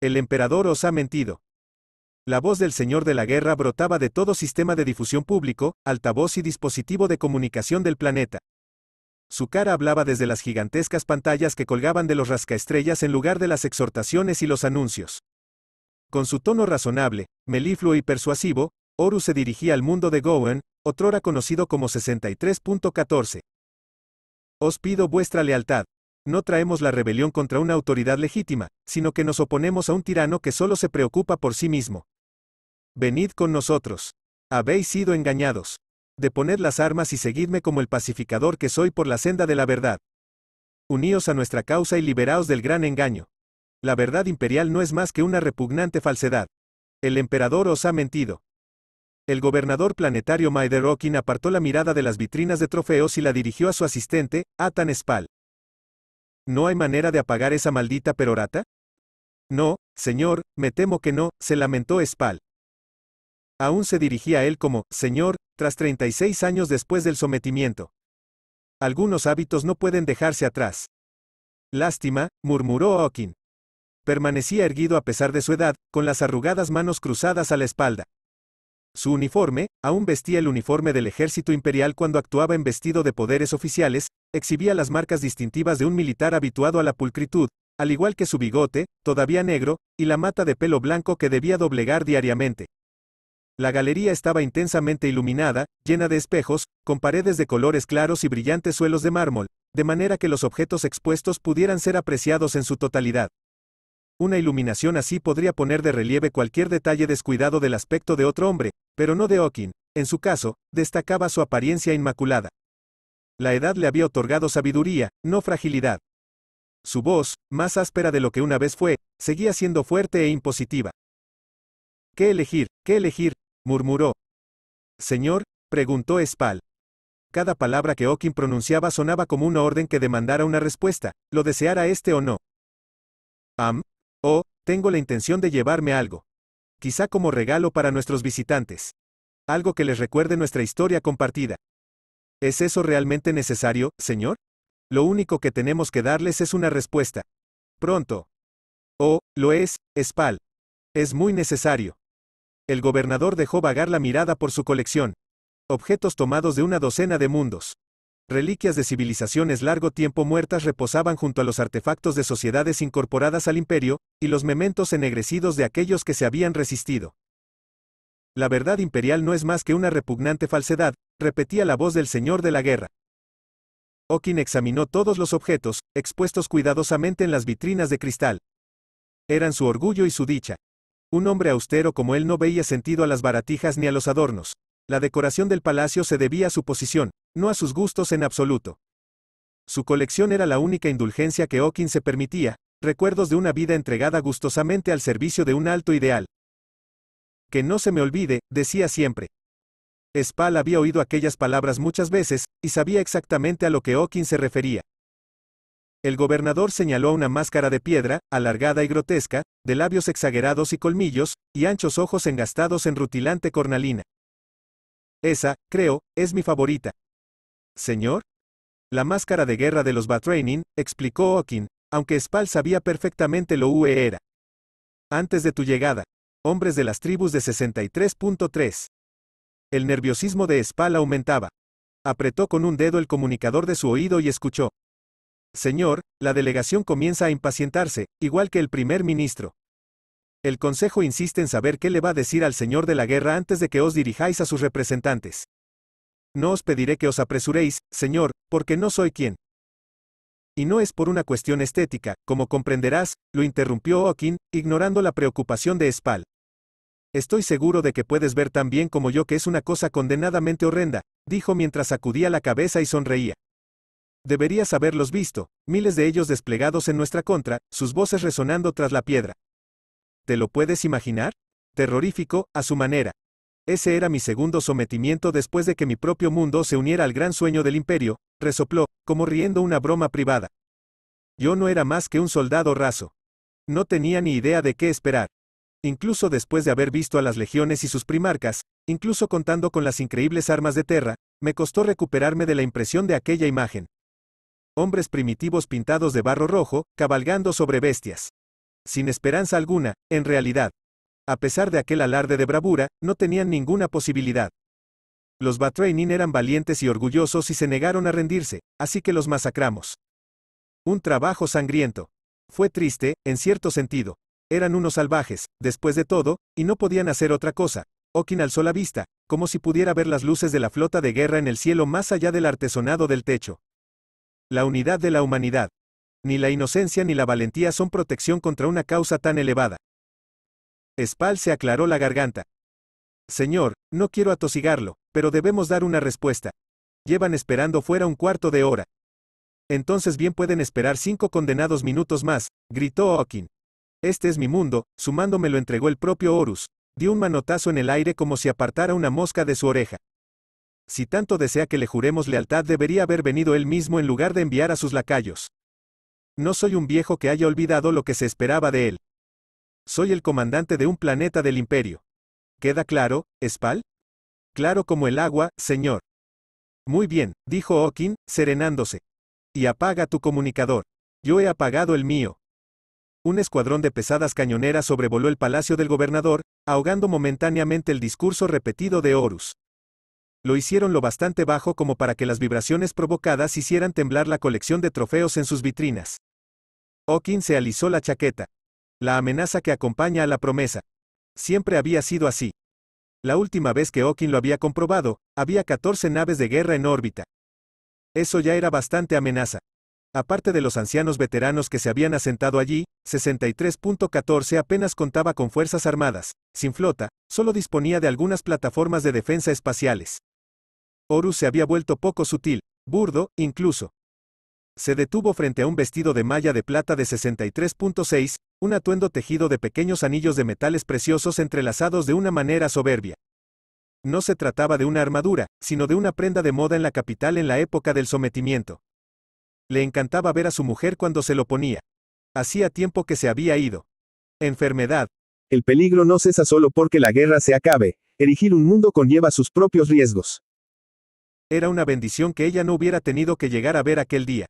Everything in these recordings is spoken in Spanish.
El emperador os ha mentido. La voz del señor de la guerra brotaba de todo sistema de difusión público, altavoz y dispositivo de comunicación del planeta. Su cara hablaba desde las gigantescas pantallas que colgaban de los rascaestrellas en lugar de las exhortaciones y los anuncios. Con su tono razonable, melifluo y persuasivo, Oru se dirigía al mundo de Gowen, otrora conocido como 63.14. Os pido vuestra lealtad no traemos la rebelión contra una autoridad legítima, sino que nos oponemos a un tirano que solo se preocupa por sí mismo. Venid con nosotros. Habéis sido engañados. Deponed las armas y seguidme como el pacificador que soy por la senda de la verdad. Uníos a nuestra causa y liberaos del gran engaño. La verdad imperial no es más que una repugnante falsedad. El emperador os ha mentido. El gobernador planetario Maiderokin apartó la mirada de las vitrinas de trofeos y la dirigió a su asistente, Atan Spal. ¿No hay manera de apagar esa maldita perorata? No, señor, me temo que no, se lamentó Spal. Aún se dirigía a él como, señor, tras 36 años después del sometimiento. Algunos hábitos no pueden dejarse atrás. Lástima, murmuró Okin. Permanecía erguido a pesar de su edad, con las arrugadas manos cruzadas a la espalda. Su uniforme, aún vestía el uniforme del ejército imperial cuando actuaba en vestido de poderes oficiales, exhibía las marcas distintivas de un militar habituado a la pulcritud, al igual que su bigote, todavía negro, y la mata de pelo blanco que debía doblegar diariamente. La galería estaba intensamente iluminada, llena de espejos, con paredes de colores claros y brillantes suelos de mármol, de manera que los objetos expuestos pudieran ser apreciados en su totalidad. Una iluminación así podría poner de relieve cualquier detalle descuidado del aspecto de otro hombre, pero no de Okin, en su caso, destacaba su apariencia inmaculada. La edad le había otorgado sabiduría, no fragilidad. Su voz, más áspera de lo que una vez fue, seguía siendo fuerte e impositiva. ¿Qué elegir? ¿Qué elegir? murmuró. Señor, preguntó Spal. Cada palabra que Okin pronunciaba sonaba como una orden que demandara una respuesta, lo deseara este o no. Am, Oh, tengo la intención de llevarme algo. Quizá como regalo para nuestros visitantes. Algo que les recuerde nuestra historia compartida. ¿Es eso realmente necesario, señor? Lo único que tenemos que darles es una respuesta. Pronto. Oh, lo es, Spal. Es muy necesario. El gobernador dejó vagar la mirada por su colección. Objetos tomados de una docena de mundos. Reliquias de civilizaciones largo tiempo muertas reposaban junto a los artefactos de sociedades incorporadas al imperio, y los mementos ennegrecidos de aquellos que se habían resistido. La verdad imperial no es más que una repugnante falsedad, repetía la voz del señor de la guerra. Okin examinó todos los objetos, expuestos cuidadosamente en las vitrinas de cristal. Eran su orgullo y su dicha. Un hombre austero como él no veía sentido a las baratijas ni a los adornos. La decoración del palacio se debía a su posición, no a sus gustos en absoluto. Su colección era la única indulgencia que Hawking se permitía, recuerdos de una vida entregada gustosamente al servicio de un alto ideal. Que no se me olvide, decía siempre. Spall había oído aquellas palabras muchas veces, y sabía exactamente a lo que Hawking se refería. El gobernador señaló una máscara de piedra, alargada y grotesca, de labios exagerados y colmillos, y anchos ojos engastados en rutilante cornalina. Esa, creo, es mi favorita. Señor. La máscara de guerra de los Batraining, explicó Okin, aunque Spal sabía perfectamente lo UE era. Antes de tu llegada. Hombres de las tribus de 63.3. El nerviosismo de Spal aumentaba. Apretó con un dedo el comunicador de su oído y escuchó. Señor, la delegación comienza a impacientarse, igual que el primer ministro. El Consejo insiste en saber qué le va a decir al Señor de la Guerra antes de que os dirijáis a sus representantes. No os pediré que os apresuréis, Señor, porque no soy quien. Y no es por una cuestión estética, como comprenderás, lo interrumpió Hawking, ignorando la preocupación de Spal. Estoy seguro de que puedes ver tan bien como yo que es una cosa condenadamente horrenda, dijo mientras sacudía la cabeza y sonreía. Deberías haberlos visto, miles de ellos desplegados en nuestra contra, sus voces resonando tras la piedra. ¿Te lo puedes imaginar? Terrorífico, a su manera. Ese era mi segundo sometimiento después de que mi propio mundo se uniera al gran sueño del imperio, resopló, como riendo una broma privada. Yo no era más que un soldado raso. No tenía ni idea de qué esperar. Incluso después de haber visto a las legiones y sus primarcas, incluso contando con las increíbles armas de Terra, me costó recuperarme de la impresión de aquella imagen. Hombres primitivos pintados de barro rojo, cabalgando sobre bestias sin esperanza alguna, en realidad. A pesar de aquel alarde de bravura, no tenían ninguna posibilidad. Los Batrainin eran valientes y orgullosos y se negaron a rendirse, así que los masacramos. Un trabajo sangriento. Fue triste, en cierto sentido. Eran unos salvajes, después de todo, y no podían hacer otra cosa. Okin alzó la vista, como si pudiera ver las luces de la flota de guerra en el cielo más allá del artesonado del techo. La unidad de la humanidad. Ni la inocencia ni la valentía son protección contra una causa tan elevada. Spal se aclaró la garganta. Señor, no quiero atosigarlo, pero debemos dar una respuesta. Llevan esperando fuera un cuarto de hora. Entonces bien pueden esperar cinco condenados minutos más, gritó Okin. Este es mi mundo, su mando me lo entregó el propio Horus. Dio un manotazo en el aire como si apartara una mosca de su oreja. Si tanto desea que le juremos lealtad debería haber venido él mismo en lugar de enviar a sus lacayos. No soy un viejo que haya olvidado lo que se esperaba de él. Soy el comandante de un planeta del imperio. ¿Queda claro, Spal? Claro como el agua, señor. Muy bien, dijo Okin, serenándose. Y apaga tu comunicador. Yo he apagado el mío. Un escuadrón de pesadas cañoneras sobrevoló el palacio del gobernador, ahogando momentáneamente el discurso repetido de Horus. Lo hicieron lo bastante bajo como para que las vibraciones provocadas hicieran temblar la colección de trofeos en sus vitrinas. Okin se alisó la chaqueta. La amenaza que acompaña a la promesa. Siempre había sido así. La última vez que Okin lo había comprobado, había 14 naves de guerra en órbita. Eso ya era bastante amenaza. Aparte de los ancianos veteranos que se habían asentado allí, 63.14 apenas contaba con fuerzas armadas, sin flota, solo disponía de algunas plataformas de defensa espaciales. Horus se había vuelto poco sutil, burdo, incluso se detuvo frente a un vestido de malla de plata de 63.6, un atuendo tejido de pequeños anillos de metales preciosos entrelazados de una manera soberbia. No se trataba de una armadura, sino de una prenda de moda en la capital en la época del sometimiento. Le encantaba ver a su mujer cuando se lo ponía. Hacía tiempo que se había ido. Enfermedad. El peligro no cesa solo porque la guerra se acabe, erigir un mundo conlleva sus propios riesgos. Era una bendición que ella no hubiera tenido que llegar a ver aquel día.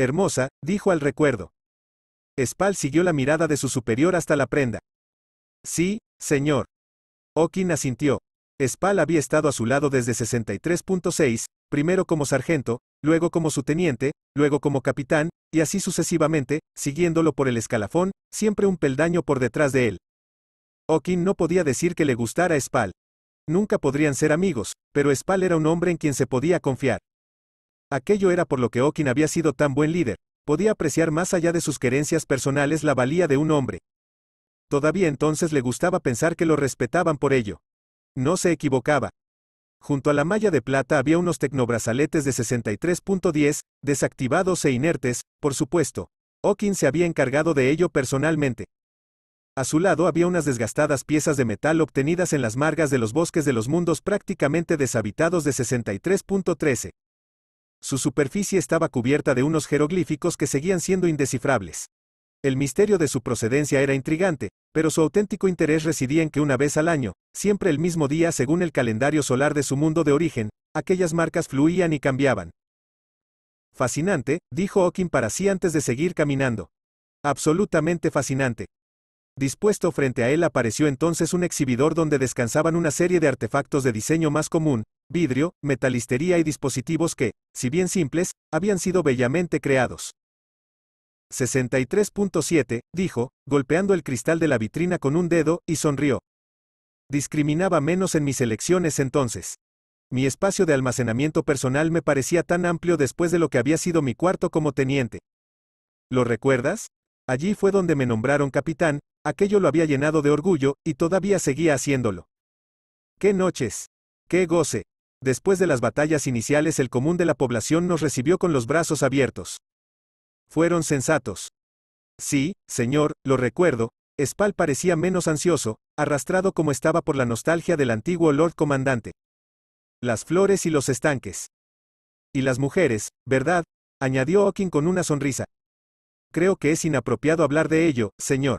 Hermosa, dijo al recuerdo. Spal siguió la mirada de su superior hasta la prenda. Sí, señor. Okin asintió. Spal había estado a su lado desde 63.6, primero como sargento, luego como su teniente, luego como capitán, y así sucesivamente, siguiéndolo por el escalafón, siempre un peldaño por detrás de él. Okin no podía decir que le gustara Spal. Nunca podrían ser amigos, pero Spal era un hombre en quien se podía confiar. Aquello era por lo que Okin había sido tan buen líder, podía apreciar más allá de sus querencias personales la valía de un hombre. Todavía entonces le gustaba pensar que lo respetaban por ello. No se equivocaba. Junto a la malla de plata había unos tecnobrazaletes de 63.10, desactivados e inertes, por supuesto. Okin se había encargado de ello personalmente. A su lado había unas desgastadas piezas de metal obtenidas en las margas de los bosques de los mundos prácticamente deshabitados de 63.13. Su superficie estaba cubierta de unos jeroglíficos que seguían siendo indescifrables. El misterio de su procedencia era intrigante, pero su auténtico interés residía en que una vez al año, siempre el mismo día según el calendario solar de su mundo de origen, aquellas marcas fluían y cambiaban. Fascinante, dijo Okin para sí antes de seguir caminando. Absolutamente fascinante. Dispuesto frente a él apareció entonces un exhibidor donde descansaban una serie de artefactos de diseño más común, vidrio, metalistería y dispositivos que, si bien simples, habían sido bellamente creados. 63.7, dijo, golpeando el cristal de la vitrina con un dedo, y sonrió. Discriminaba menos en mis elecciones entonces. Mi espacio de almacenamiento personal me parecía tan amplio después de lo que había sido mi cuarto como teniente. ¿Lo recuerdas? Allí fue donde me nombraron capitán, aquello lo había llenado de orgullo, y todavía seguía haciéndolo. ¡Qué noches! ¡Qué goce! Después de las batallas iniciales el común de la población nos recibió con los brazos abiertos. Fueron sensatos. Sí, señor, lo recuerdo, Spal parecía menos ansioso, arrastrado como estaba por la nostalgia del antiguo Lord Comandante. Las flores y los estanques. Y las mujeres, ¿verdad? añadió Okin con una sonrisa. Creo que es inapropiado hablar de ello, señor.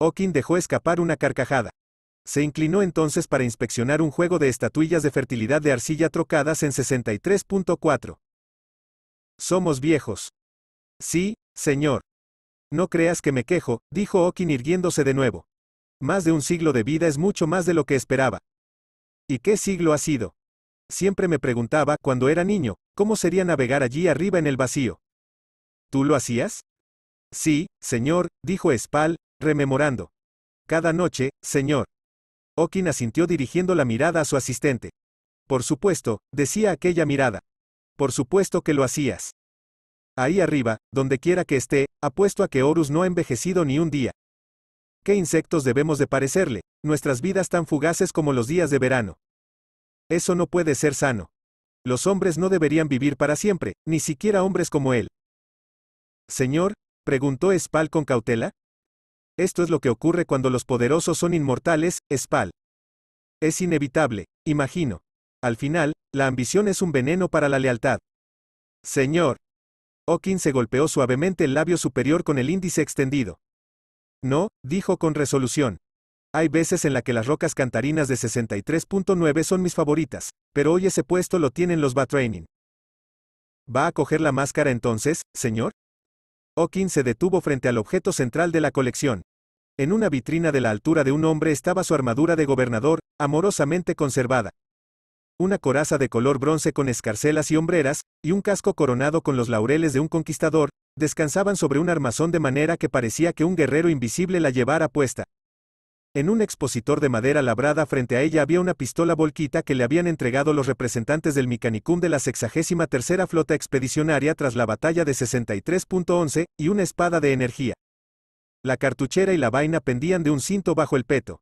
Okin dejó escapar una carcajada. Se inclinó entonces para inspeccionar un juego de estatuillas de fertilidad de arcilla trocadas en 63.4. Somos viejos. Sí, señor. No creas que me quejo, dijo Okin irguiéndose de nuevo. Más de un siglo de vida es mucho más de lo que esperaba. ¿Y qué siglo ha sido? Siempre me preguntaba, cuando era niño, cómo sería navegar allí arriba en el vacío. ¿Tú lo hacías? Sí, señor, dijo espal rememorando. Cada noche, señor. Okin asintió dirigiendo la mirada a su asistente. Por supuesto, decía aquella mirada. Por supuesto que lo hacías. Ahí arriba, donde quiera que esté, apuesto a que Horus no ha envejecido ni un día. ¿Qué insectos debemos de parecerle? Nuestras vidas tan fugaces como los días de verano. Eso no puede ser sano. Los hombres no deberían vivir para siempre, ni siquiera hombres como él. Señor, preguntó Spal con cautela, esto es lo que ocurre cuando los poderosos son inmortales, Spal. Es inevitable, imagino. Al final, la ambición es un veneno para la lealtad. Señor. Okin se golpeó suavemente el labio superior con el índice extendido. No, dijo con resolución. Hay veces en la que las rocas cantarinas de 63.9 son mis favoritas, pero hoy ese puesto lo tienen los Batraining. ¿Va a coger la máscara entonces, señor? Hawking se detuvo frente al objeto central de la colección. En una vitrina de la altura de un hombre estaba su armadura de gobernador, amorosamente conservada. Una coraza de color bronce con escarcelas y hombreras, y un casco coronado con los laureles de un conquistador, descansaban sobre un armazón de manera que parecía que un guerrero invisible la llevara puesta. En un expositor de madera labrada frente a ella había una pistola volquita que le habían entregado los representantes del Micanicum de la 63 Flota Expedicionaria tras la batalla de 63.11, y una espada de energía. La cartuchera y la vaina pendían de un cinto bajo el peto.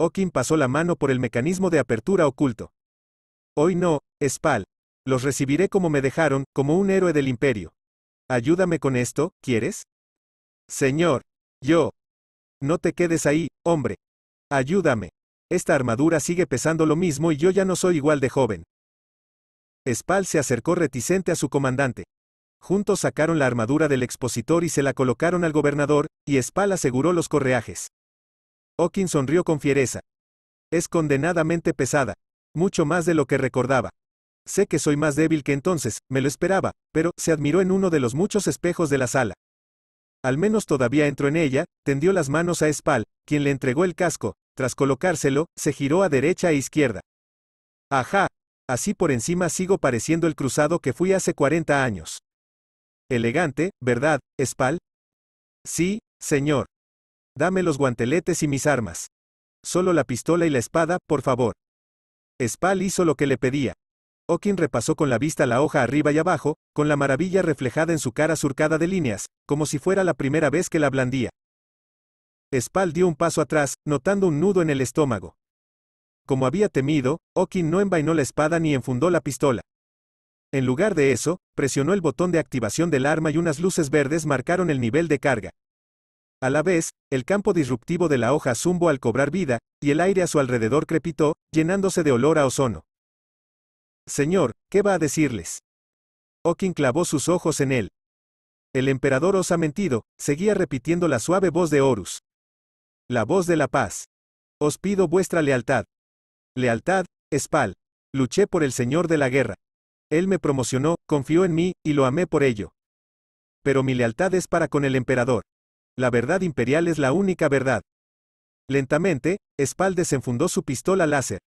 Okin pasó la mano por el mecanismo de apertura oculto. Hoy no, espal. Los recibiré como me dejaron, como un héroe del imperio. Ayúdame con esto, ¿quieres? Señor. Yo, no te quedes ahí, hombre. Ayúdame. Esta armadura sigue pesando lo mismo y yo ya no soy igual de joven. Espal se acercó reticente a su comandante. Juntos sacaron la armadura del expositor y se la colocaron al gobernador, y Espal aseguró los correajes. Okin sonrió con fiereza. Es condenadamente pesada. Mucho más de lo que recordaba. Sé que soy más débil que entonces, me lo esperaba, pero, se admiró en uno de los muchos espejos de la sala al menos todavía entró en ella, tendió las manos a Espal, quien le entregó el casco, tras colocárselo, se giró a derecha e izquierda. Ajá, así por encima sigo pareciendo el cruzado que fui hace 40 años. Elegante, ¿verdad, Espal? Sí, señor. Dame los guanteletes y mis armas. Solo la pistola y la espada, por favor. Espal hizo lo que le pedía. Okin repasó con la vista la hoja arriba y abajo, con la maravilla reflejada en su cara surcada de líneas, como si fuera la primera vez que la blandía. Spal dio un paso atrás, notando un nudo en el estómago. Como había temido, Okin no envainó la espada ni enfundó la pistola. En lugar de eso, presionó el botón de activación del arma y unas luces verdes marcaron el nivel de carga. A la vez, el campo disruptivo de la hoja zumbó al cobrar vida, y el aire a su alrededor crepitó, llenándose de olor a ozono. Señor, ¿qué va a decirles? Okin clavó sus ojos en él. El emperador os ha mentido, seguía repitiendo la suave voz de Horus. La voz de la paz. Os pido vuestra lealtad. Lealtad, Espal. Luché por el Señor de la guerra. Él me promocionó, confió en mí, y lo amé por ello. Pero mi lealtad es para con el emperador. La verdad imperial es la única verdad. Lentamente, Espal desenfundó su pistola láser.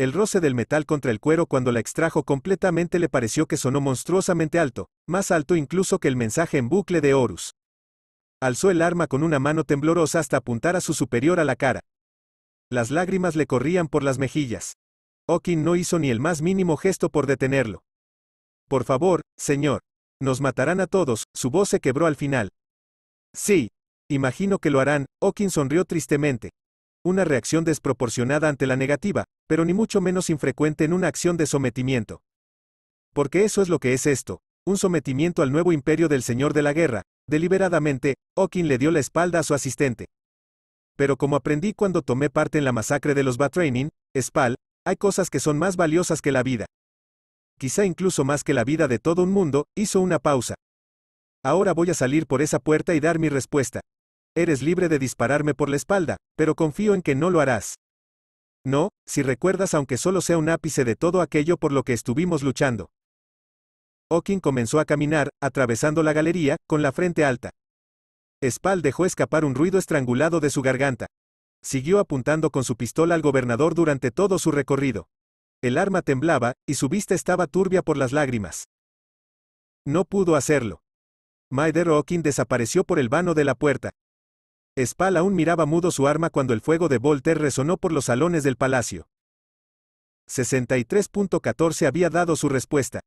El roce del metal contra el cuero cuando la extrajo completamente le pareció que sonó monstruosamente alto, más alto incluso que el mensaje en bucle de Horus. Alzó el arma con una mano temblorosa hasta apuntar a su superior a la cara. Las lágrimas le corrían por las mejillas. Okin no hizo ni el más mínimo gesto por detenerlo. Por favor, señor. Nos matarán a todos, su voz se quebró al final. Sí. Imagino que lo harán, Okin sonrió tristemente una reacción desproporcionada ante la negativa, pero ni mucho menos infrecuente en una acción de sometimiento. Porque eso es lo que es esto, un sometimiento al nuevo imperio del señor de la guerra, deliberadamente, Okin le dio la espalda a su asistente. Pero como aprendí cuando tomé parte en la masacre de los Batraining, Spal, hay cosas que son más valiosas que la vida. Quizá incluso más que la vida de todo un mundo, hizo una pausa. Ahora voy a salir por esa puerta y dar mi respuesta. Eres libre de dispararme por la espalda, pero confío en que no lo harás. No, si recuerdas aunque solo sea un ápice de todo aquello por lo que estuvimos luchando. Okin comenzó a caminar, atravesando la galería, con la frente alta. Spall dejó escapar un ruido estrangulado de su garganta. Siguió apuntando con su pistola al gobernador durante todo su recorrido. El arma temblaba, y su vista estaba turbia por las lágrimas. No pudo hacerlo. Maider Okin desapareció por el vano de la puerta, Spal aún miraba mudo su arma cuando el fuego de Voltaire resonó por los salones del palacio. 63.14 había dado su respuesta.